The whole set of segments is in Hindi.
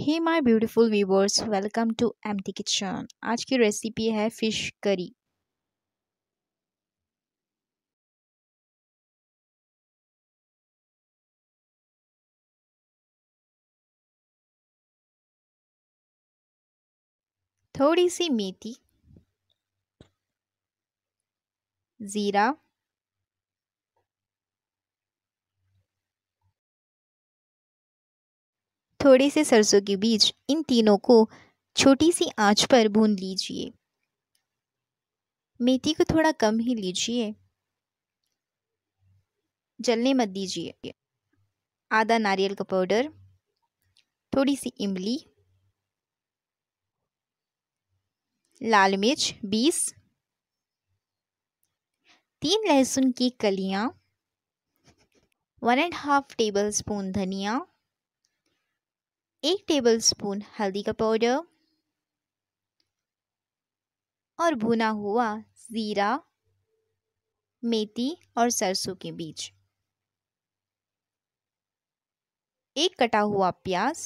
he my beautiful viewers welcome to M T kitchen आज की रेसिपी है फ़िश करी थोड़ी सी मेथी ज़ीरा थोड़े से सरसों के बीज इन तीनों को छोटी सी आंच पर भून लीजिए मेथी को थोड़ा कम ही लीजिए जलने मत दीजिए आधा नारियल का पाउडर थोड़ी सी इमली लाल मिर्च बीस तीन लहसुन की कलियां one and half tablespoon धनिया एक टेबल स्पून हल्दी का पाउडर और भुना हुआ ज़ीरा मेथी और सरसों के बीज एक कटा हुआ प्याज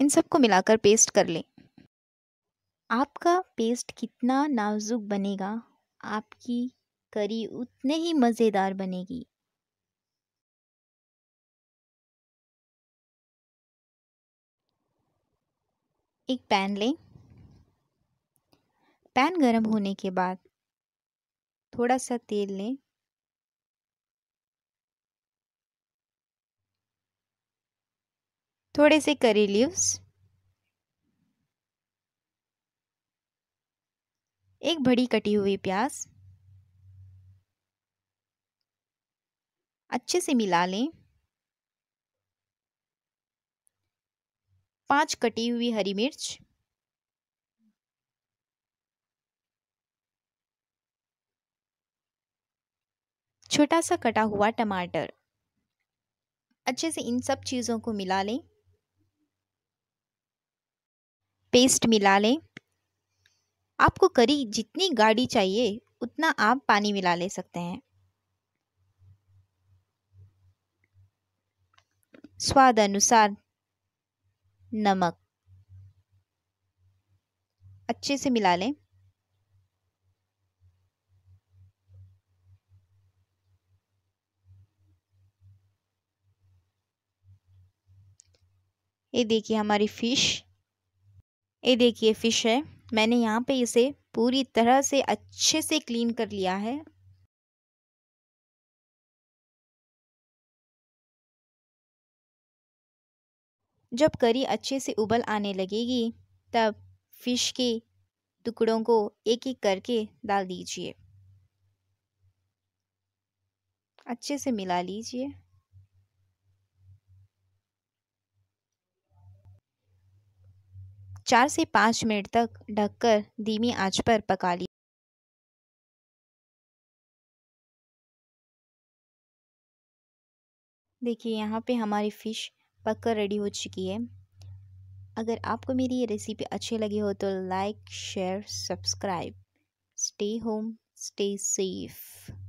इन सबको मिलाकर पेस्ट कर लें आपका पेस्ट कितना नाजुक बनेगा आपकी करी उतने ही मज़ेदार बनेगी एक पैन लें पैन गरम होने के बाद थोड़ा सा तेल लें थोड़े से करी लीव्स एक बड़ी कटी हुई प्याज अच्छे से मिला लें पांच कटी हुई हरी मिर्च छोटा सा कटा हुआ टमाटर अच्छे से इन सब चीज़ों को मिला लें पेस्ट मिला लें आपको करी जितनी गाढ़ी चाहिए उतना आप पानी मिला ले सकते हैं स्वाद अनुसार नमक अच्छे से मिला लें ये देखिए हमारी फ़िश ये देखिए फ़िश है मैंने यहाँ पे इसे पूरी तरह से अच्छे से क्लीन कर लिया है जब करी अच्छे से उबल आने लगेगी तब फिश के टुकड़ों को एक एक करके डाल दीजिए अच्छे से मिला लीजिए चार से पाँच मिनट तक ढककर धीमी आंच पर पका लीजिए देखिए यहाँ पे हमारी फ़िश पक कर रेडी हो चुकी है अगर आपको मेरी ये रेसिपी अच्छी लगी हो तो like share subscribe stay home stay safe